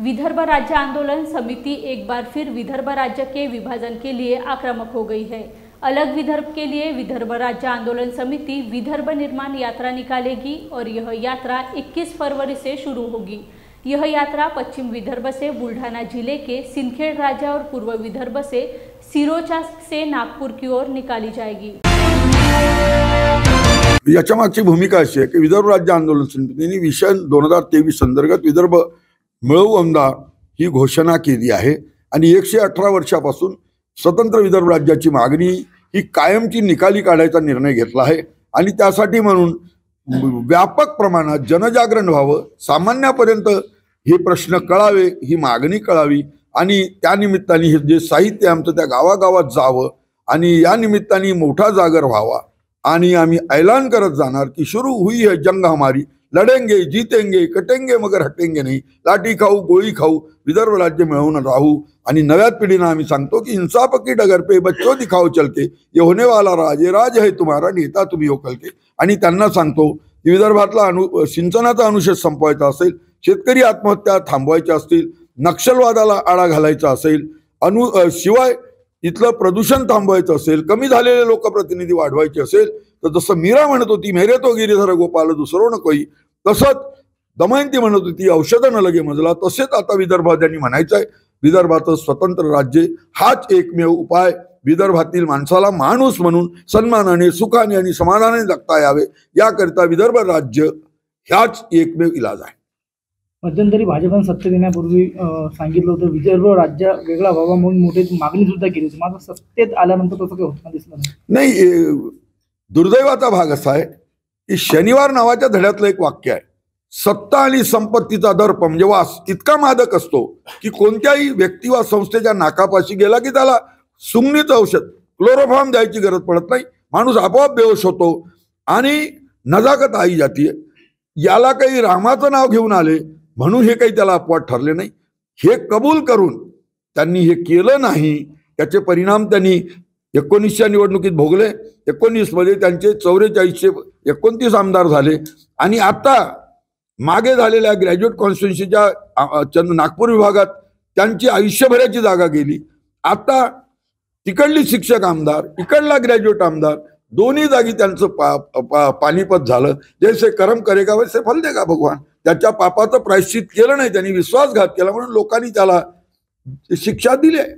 विदर्भ राज्य आंदोलन समिति एक बार फिर विदर्भ राज्य के विभाजन के लिए आक्रामक हो गई है अलग विदर्भ के लिए विदर्भ राज्य आंदोलन समिति विदर्भ निर्माण यात्रा निकालेगी और यह यात्रा 21 फरवरी से शुरू होगी यह यात्रा पश्चिम विदर्भ से बुल्ढाना जिले के सिंदखेड़ राजा और पूर्व विदर्भ से सिरोचा से नागपुर की ओर निकाली जाएगी याच्यामागची भूमिका अशी आहे की विदर्भ राज्य आंदोलन समितीने विषय दोन हजार तेवीस संदर्भात विदर्भ मिळवू आमदार ही घोषणा केली आहे आणि एकशे अठरा वर्षापासून स्वतंत्र विदर्भ राज्याची मागणी ही कायमची निकाली काढायचा निर्णय घेतला आहे आणि त्यासाठी म्हणून व्यापक प्रमाणात जनजागरण व्हावं सामान्यापर्यंत हे प्रश्न कळावे ही मागणी कळावी आणि त्यानिमित्ताने हे जे साहित्य आमचं त्या गावागावात जावं आणि या निमित्ताने मोठा जागर व्हावा आणि आम्ही ऐलान करत जाणार की सुरू हुई है जंग हमारी लढेंगे जीतेंगे कटेंगे मगर हटेंगे नाही लाठी खाऊ गोळी खाऊ विदर्भ राज्य मिळवून राहू आणि नव्या पिढीना आम्ही सांगतो की हिंसा की डगर पे बच्चो दिखाऊ चलते ये होणे वाला राज ये राज है तुम्हाला नेता तुम्ही हो आणि त्यांना सांगतो की विदर्भातला अनु सिंचनाचा अनुशेष संपवायचा असेल शेतकरी आत्महत्या थांबवायच्या असतील नक्षलवादाला आळा घालायचा असेल अनु शिवाय इथलं प्रदूषण थांबवायचं असेल कमी झालेले लोकप्रतिनिधी वाढवायचे असेल तर जसं मीरा म्हणत होती मेरे तो गिरीधर गोपाल दुसरो नकोई तसंच दमयंती म्हणत होती औषधं न लगे मजला तसेच आता विदर्भात यांनी म्हणायचं आहे विदर्भाचं स्वतंत्र राज्य हाच एकमेव उपाय विदर्भातील माणसाला माणूस म्हणून सन्मानाने सुखाने आणि समाधानाने जगता यावे याकरिता विदर्भ राज्य ह्याच एकमेव इलाज आहे मध्यंतरी भाजपाने सत्य देण्यापूर्वी सांगितलं होतं विदर्भ राज्य वेगळा व्हावा म्हणून मोठी मागणी सुद्धा केली होती मात्र सत्तेत आल्यानंतर तसं काही होत दिसलं नाही दुर्दैवाचा भाग असा आहे की शनिवार नावाच्या धड्यातलं एक वाक्य आहे सत्ता आणि संपत्तीचा दर्प म्हणजे वास इतका मादक असतो की कोणत्याही व्यक्ती वा संस्थेच्या नाकापाशी गेला की त्याला सुंगणीचं औषध क्लोरोफॉर्म द्यायची गरज पडत नाही माणूस आपोआप बेहोश होतो आणि नजाकत आई जातीय याला काही रामाचं नाव घेऊन आले म्हणून हे काही त्याला अपवाद ठरले नाही हे कबूल करून त्यांनी हे केलं नाही त्याचे परिणाम त्यांनी एकोणीसच्या निवडणुकीत भोगले मध्ये त्यांचे चौवेचाळीसशे एकोणतीस आमदार झाले आणि आता मागे झालेल्या ग्रॅज्युएट कॉन्स्टिट्युन्सीच्या नागपूर विभागात त्यांची आयुष्यभराची जागा गेली आता तिकडली शिक्षक आमदार इकडला ग्रॅज्युएट आमदार दोन्ही जागी त्यांचं पाणीपत पानिपत झालं जैसे करम करेगा वैसे फल का भगवान त्याच्या पापाचं प्रायश्चित केलं नाही त्यांनी विश्वासघात केला म्हणून लोकांनी त्याला शिक्षा दिली